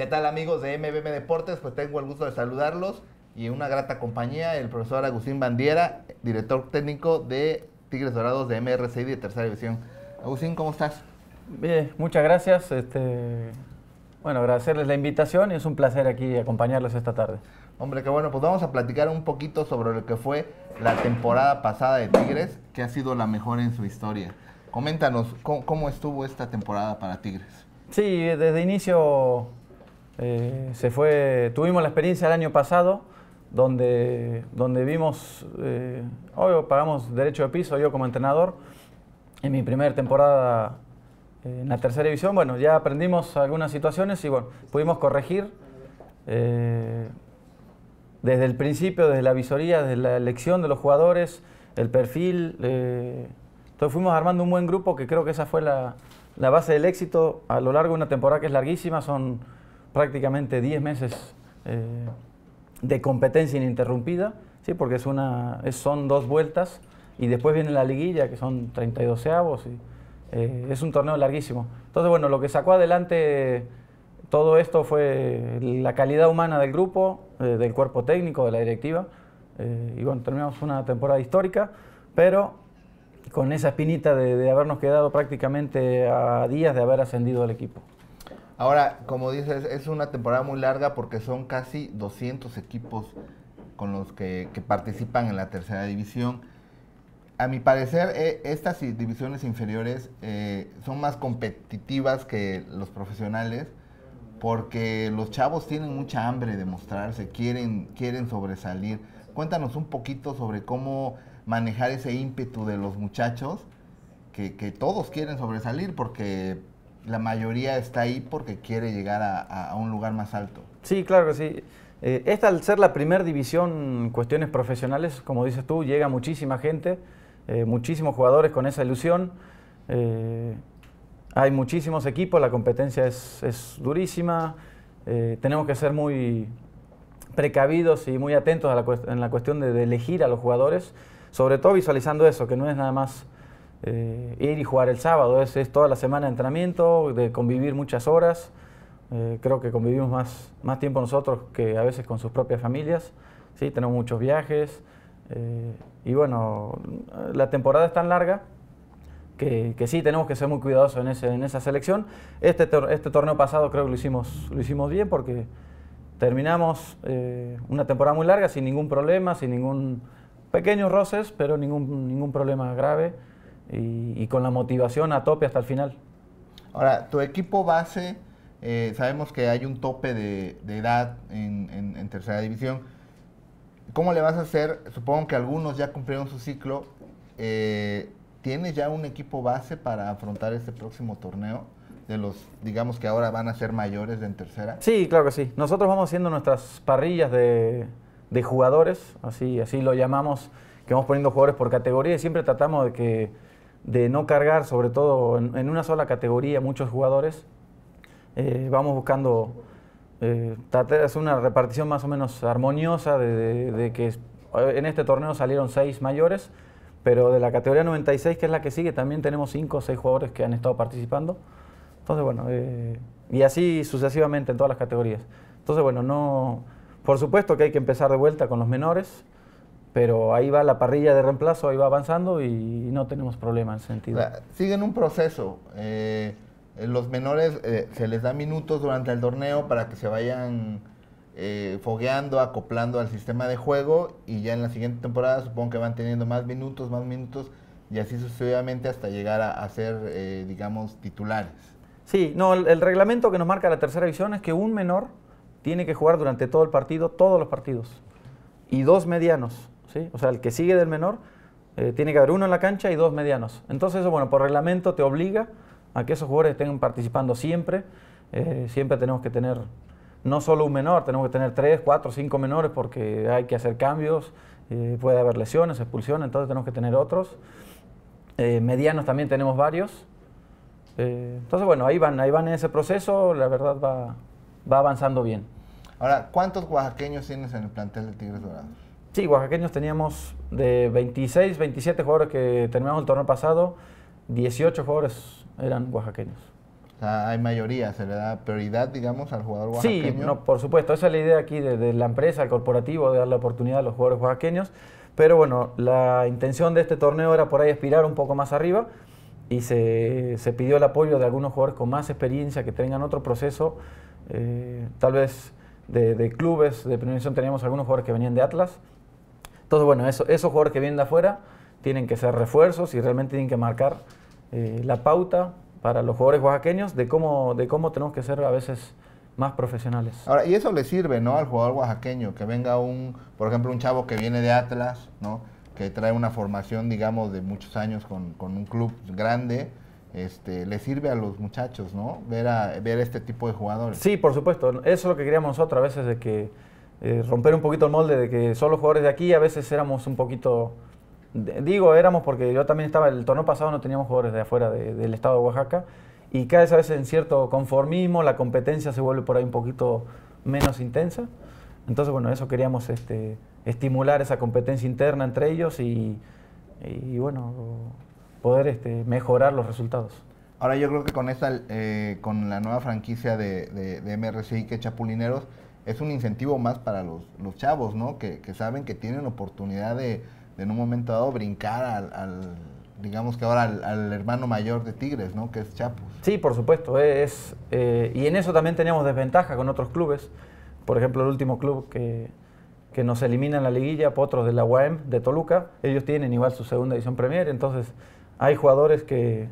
¿Qué tal amigos de MBM Deportes? Pues tengo el gusto de saludarlos y una grata compañía, el profesor Agustín Bandiera, director técnico de Tigres Dorados de MRCID de Tercera División. Agustín, ¿cómo estás? Bien, muchas gracias. Este, bueno, agradecerles la invitación y es un placer aquí acompañarlos esta tarde. Hombre, qué bueno, pues vamos a platicar un poquito sobre lo que fue la temporada pasada de Tigres, que ha sido la mejor en su historia. Coméntanos, cómo estuvo esta temporada para Tigres? Sí, desde inicio eh, se fue, tuvimos la experiencia el año pasado donde, donde vimos, eh, pagamos derecho de piso yo como entrenador en mi primera temporada eh, en la tercera división. Bueno, ya aprendimos algunas situaciones y bueno, pudimos corregir eh, desde el principio, desde la visoría, desde la elección de los jugadores, el perfil. entonces fuimos armando un buen grupo que creo que esa fue la, la base del éxito a lo largo de una temporada que es larguísima, son prácticamente 10 meses eh, de competencia ininterrumpida, ¿sí? porque es una, son dos vueltas y después viene la liguilla, que son 32 avos. Y, eh, es un torneo larguísimo. Entonces, bueno, lo que sacó adelante todo esto fue la calidad humana del grupo, eh, del cuerpo técnico, de la directiva. y bueno, terminamos una temporada histórica, pero con esa espinita de, de habernos quedado prácticamente a días de haber ascendido al equipo. Ahora, como dices, es una temporada muy larga porque son casi 200 equipos con los que, participan en la tercera división. A mi parecer, e, estas divisiones inferiores eh, son más competitivas que los profesionales porque los chavos tienen mucha hambre de mostrarse, quieren, quieren sobresalir. Cuéntanos un poquito sobre cómo manejar ese ímpetu de los muchachos que todos quieren sobresalir porque la mayoría está ahí porque quiere llegar a, un lugar más alto. Sí, claro que sí. Eh, esta al ser la primera división en cuestiones profesionales, como dices tú, llega muchísima gente, eh, muchísimos jugadores con esa ilusión. Eh, hay muchísimos equipos, la competencia es, durísima. tenemos que ser muy precavidos y muy atentos en la cuestión de elegir a los jugadores, sobre todo visualizando eso, que no es nada más eh, ir y jugar el sábado. Es, toda la semana de entrenamiento, de convivir muchas horas. Eh, creo que convivimos más, más tiempo nosotros que a veces con sus propias familias. ¿sí? Tenemos muchos viajes. Eh, y bueno, la temporada es tan larga que, sí tenemos que ser muy cuidadosos en, ese, en esa selección. Este, este torneo pasado creo que lo hicimos, lo hicimos bien porque terminamos una temporada muy larga sin ningún problema, sin ningún pequeños roces, pero ningún, ningún problema grave y, con la motivación a tope hasta el final. Ahora, tu equipo base, eh, sabemos que hay un tope de, edad en, tercera división. ¿Cómo le vas a hacer? Supongo que algunos ya cumplieron su ciclo. Eh, ¿Tienes ya un equipo base para afrontar este próximo torneo? De los, digamos que ahora van a ser mayores en tercera. Sí, claro que sí. Nosotros vamos haciendo nuestras parrillas de, de jugadores, así, así lo llamamos, que vamos poniendo jugadores por categoría y siempre tratamos de que de no cargar, sobre todo en, una sola categoría, muchos jugadores. Eh, vamos buscando eh, una repartición más o menos armoniosa, de, que en este torneo salieron seis mayores, pero de la categoría 96, que es la que sigue, también tenemos cinco o seis jugadores que han estado participando. Entonces, bueno, eh, y así sucesivamente en todas las categorías. Entonces, bueno, no, por supuesto que hay que empezar de vuelta con los menores pero ahí va la parrilla de reemplazo, ahí va avanzando y no tenemos problema en ese sentido. siguen un proceso. Eh, los menores eh, se les da minutos durante el torneo para que se vayan eh, fogueando, acoplando al sistema de juego y ya en la siguiente temporada supongo que van teniendo más minutos, más minutos y así sucesivamente hasta llegar a, ser, digamos, titulares. Sí, no, el, el reglamento que nos marca la tercera división es que un menor tiene que jugar durante todo el partido, todos los partidos, y dos medianos o sea, el que sigue del menor, eh, tiene que haber uno en la cancha y dos medianos. Entonces eso, bueno, por reglamento te obliga a que esos jugadores estén participando siempre. Eh, siempre tenemos que tener no solo un menor, tenemos que tener tres, cuatro, cinco menores porque hay que hacer cambios, eh, puede haber lesiones, expulsiones, entonces tenemos que tener otros. medianos también tenemos varios. entonces, bueno, ahí van, ahí van en ese proceso, la verdad va, va avanzando bien. Ahora, ¿cuántos oaxaqueños tienes en el plantel de Tigres Dorados? Sí, oaxaqueños teníamos de 26, 27 jugadores que terminamos el torneo pasado, 18 jugadores eran oaxaqueños. O sea, hay mayoría, se le da prioridad, digamos, al jugador oaxaqueño. Sí, por supuesto, esa es la idea aquí de, la empresa, el corporativo, de dar la oportunidad a los jugadores oaxaqueños. Pero bueno, la intención de este torneo era por ahí aspirar un poco más arriba y se, pidió el apoyo de algunos jugadores con más experiencia que tengan otro proceso, eh, tal vez de, clubes de primera teníamos algunos jugadores que venían de Atlas, entonces, bueno, eso, esos jugadores que vienen de afuera tienen que ser refuerzos y realmente tienen que marcar eh, la pauta para los jugadores oaxaqueños de cómo, de cómo tenemos que ser a veces más profesionales. Ahora, y eso le sirve, ¿no? Al jugador oaxaqueño, que venga un, por ejemplo, un chavo que viene de Atlas, ¿no? Que trae una formación, digamos, de muchos años con, un club grande, este, le sirve a los muchachos, ¿no? Ver, a, ver este tipo de jugadores. Sí, por supuesto. Eso es lo que queríamos nosotros a veces, de que eh, romper un poquito el molde de que solo jugadores de aquí a veces éramos un poquito... digo, éramos porque yo también estaba, el torneo pasado no teníamos jugadores de afuera del estado de Oaxaca y cada vez a veces en cierto conformismo la competencia se vuelve por ahí un poquito menos intensa. Entonces, bueno, eso queríamos este, estimular esa competencia interna entre ellos y, bueno, poder este, mejorar los resultados. Ahora yo creo que con esta, eh, con la nueva franquicia de, de, de MRCI que Chapulineros, es un incentivo más para los, chavos, ¿no? Que, saben que tienen oportunidad de, en un momento dado brincar al, digamos que ahora al, hermano mayor de Tigres, ¿no? Que es Chapo. Sí, por supuesto. Eh, es, eh, y en eso también teníamos desventaja con otros clubes. Por ejemplo, el último club que, que nos elimina en la liguilla, Potros de la UAM de Toluca, ellos tienen igual su segunda edición Premier, entonces hay jugadores que,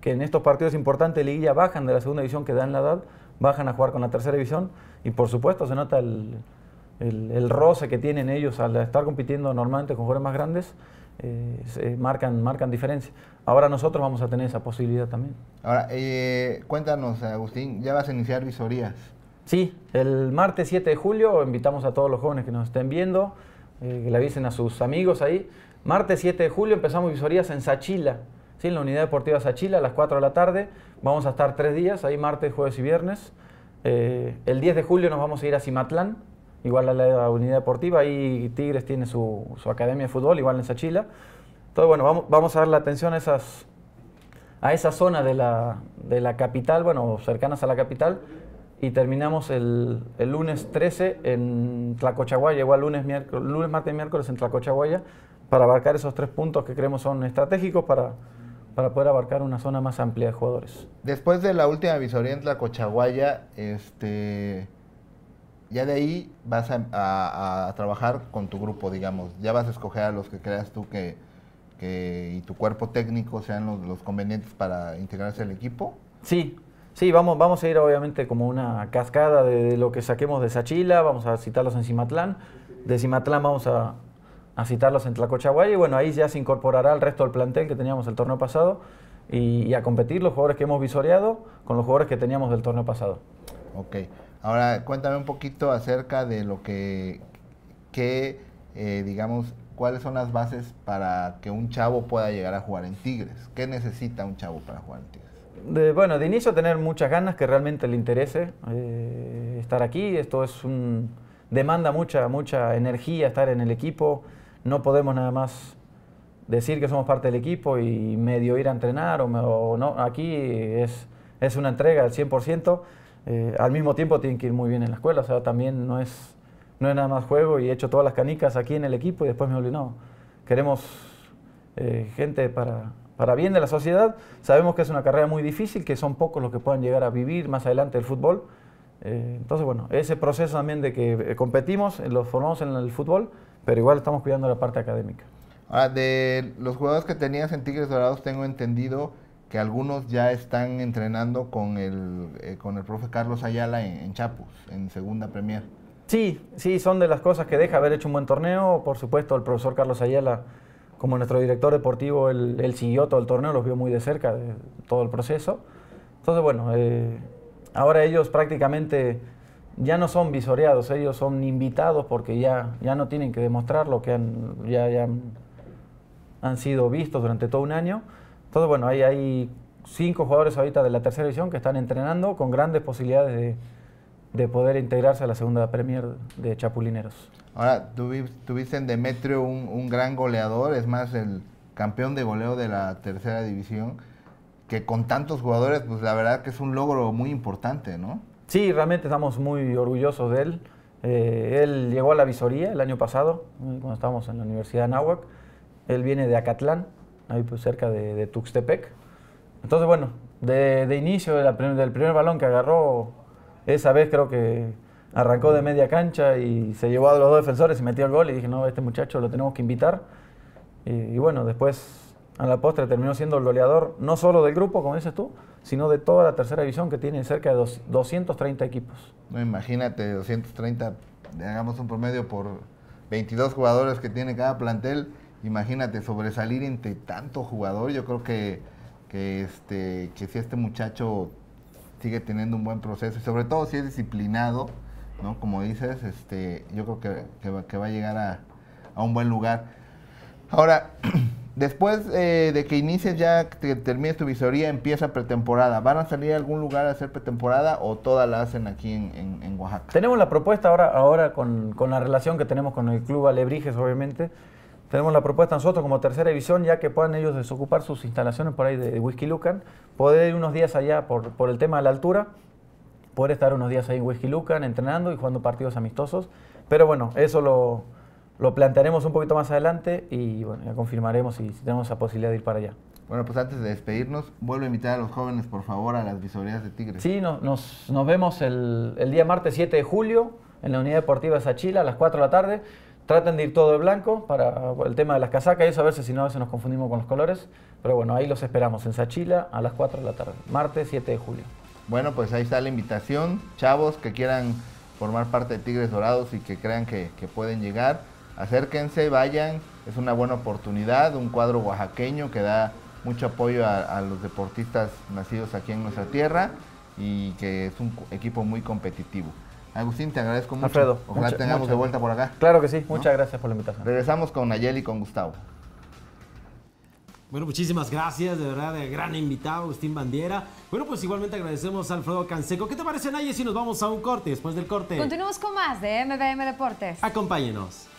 que en estos partidos importantes de liguilla bajan de la segunda edición que dan la edad bajan a jugar con la tercera división y por supuesto se nota el, el, roce que tienen ellos al estar compitiendo normalmente con jugadores más grandes. Eh, se marcan, marcan diferencia. Ahora nosotros vamos a tener esa posibilidad también. Ahora, eh, cuéntanos, Agustín, ya vas a iniciar visorías. Sí, el martes 7 de julio invitamos a todos los jóvenes que nos estén viendo, eh, que le avisen a sus amigos ahí. Martes 7 de julio empezamos visorías en Sachila, en la Unidad Deportiva Sachila a las 4 de la tarde. Vamos a estar tres días, ahí martes, jueves y viernes. Eh, el 10 de julio nos vamos a ir a Cimatlán, igual a la unidad deportiva. Ahí Tigres tiene su, academia de fútbol, igual en Sachila. Entonces, bueno, vamos, a dar la atención a esas a esa zona de la, capital, bueno, cercanas a la capital, y terminamos el, lunes 13 en Tlacochaguaya, igual lunes, lunes, martes y miércoles en Tlacochaguaya, para abarcar esos tres puntos que creemos son estratégicos para, para poder abarcar una zona más amplia de jugadores. Después de la última visoría la Cochaguaya, este, ya de ahí vas a, trabajar con tu grupo, digamos. Ya vas a escoger a los que creas tú que, y tu cuerpo técnico sean los, convenientes para integrarse al equipo. Sí, sí, vamos, vamos a ir obviamente como una cascada de, lo que saquemos de Sachila, vamos a citarlos en Cimatlán. De Cimatlán vamos a, a citarlos en Tlacochahuay y bueno, ahí ya se incorporará al resto del plantel que teníamos el torneo pasado y, a competir los jugadores que hemos visoreado con los jugadores que teníamos del torneo pasado. Ok, ahora cuéntame un poquito acerca de lo que, que eh, digamos, cuáles son las bases para que un chavo pueda llegar a jugar en Tigres. ¿Qué necesita un chavo para jugar en Tigres? bueno, de inicio tener muchas ganas que realmente le interese eh, estar aquí. Esto es un demanda mucha mucha energía estar en el equipo, no podemos nada más decir que somos parte del equipo y medio ir a entrenar o, no. Aquí es, una entrega al 100%. Eh, al mismo tiempo tienen que ir muy bien en la escuela. O sea, también no es, no es nada más juego y he hecho todas las canicas aquí en el equipo y después me olvidó. No, queremos eh, gente para, bien de la sociedad. Sabemos que es una carrera muy difícil, que son pocos los que puedan llegar a vivir más adelante el fútbol. Eh, entonces, bueno, ese proceso también de que competimos, los formamos en el fútbol, pero igual estamos cuidando la parte académica. Ahora, de los jugadores que tenías en Tigres Dorados, tengo entendido que algunos ya están entrenando con el, eh, con el profe Carlos Ayala en, Chapos, Chapus, en segunda Premier. Sí, sí, son de las cosas que deja haber hecho un buen torneo. Por supuesto, el profesor Carlos Ayala, como nuestro director deportivo, el siguió todo el torneo, los vio muy de cerca, todo el proceso. Entonces, bueno, eh, ahora ellos prácticamente ya no son visoreados, ellos son invitados porque ya, ya no tienen que demostrar lo que han, ya, han, sido vistos durante todo un año. Entonces, bueno, hay, hay cinco jugadores ahorita de la tercera división que están entrenando con grandes posibilidades de, de poder integrarse a la segunda Premier de Chapulineros. Ahora, tuviste en Demetrio un, un gran goleador, es más, el campeón de goleo de la tercera división, que con tantos jugadores, pues la verdad que es un logro muy importante, ¿no? Sí, realmente estamos muy orgullosos de él. Eh, él llegó a la visoría el año pasado, eh, cuando estábamos en la Universidad de Anáhuac. Él viene de Acatlán, ahí pues cerca de, Tuxtepec. Entonces, bueno, de, inicio del primer balón que agarró, esa vez creo que arrancó de media cancha y se llevó a los dos defensores y metió el gol. Y dije, no, este muchacho lo tenemos que invitar. Y, y bueno, después a la postre terminó siendo el goleador, no solo del grupo, como dices tú, sino de toda la tercera división que tiene cerca de 230 equipos. No, imagínate, 230, hagamos un promedio por 22 jugadores que tiene cada plantel, imagínate sobresalir entre tanto jugador, yo creo que, este, que si este muchacho sigue teniendo un buen proceso, y sobre todo si es disciplinado, ¿no? como dices, este, yo creo que, va, que va a llegar a, a un buen lugar. Ahora, Después eh, de que inicies ya, que termines tu visoría, empieza pretemporada. ¿Van a salir a algún lugar a hacer pretemporada o toda la hacen aquí en, en, Oaxaca? Tenemos la propuesta ahora, ahora con, con, la relación que tenemos con el club Alebrijes, obviamente. Tenemos la propuesta nosotros como tercera división, ya que puedan ellos desocupar sus instalaciones por ahí de, de Whisky Lucan, poder ir unos días allá por, por el tema de la altura, poder estar unos días ahí en Whisky Lucan entrenando y jugando partidos amistosos. Pero bueno, eso lo, lo plantearemos un poquito más adelante y bueno, ya confirmaremos si, tenemos la posibilidad de ir para allá. Bueno, pues antes de despedirnos, vuelvo a invitar a los jóvenes, por favor, a las visorías de Tigres. Sí, nos, nos, vemos el, día martes 7 de julio en la Unidad Deportiva de Sachila a las 4 de la tarde. Traten de ir todo de blanco para el tema de las casacas y eso, a ver si no a veces nos confundimos con los colores. Pero bueno, ahí los esperamos en Sachila a las 4 de la tarde, martes 7 de julio. Bueno, pues ahí está la invitación. Chavos que quieran formar parte de Tigres Dorados y que crean que pueden llegar acérquense, vayan, es una buena oportunidad, un cuadro oaxaqueño que da mucho apoyo a, los deportistas nacidos aquí en nuestra tierra y que es un equipo muy competitivo. Agustín, te agradezco mucho. Alfredo, ojalá tengamos de vuelta por acá. Claro que sí, muchas gracias por la invitación. Regresamos con Nayeli y con Gustavo. Bueno, muchísimas gracias, de verdad, gran invitado, Agustín Bandiera. Bueno, pues igualmente agradecemos a Alfredo Canseco. ¿Qué te parece, Nayeli, si nos vamos a un corte después del corte? Continuamos con más de MBM Deportes. Acompáñenos.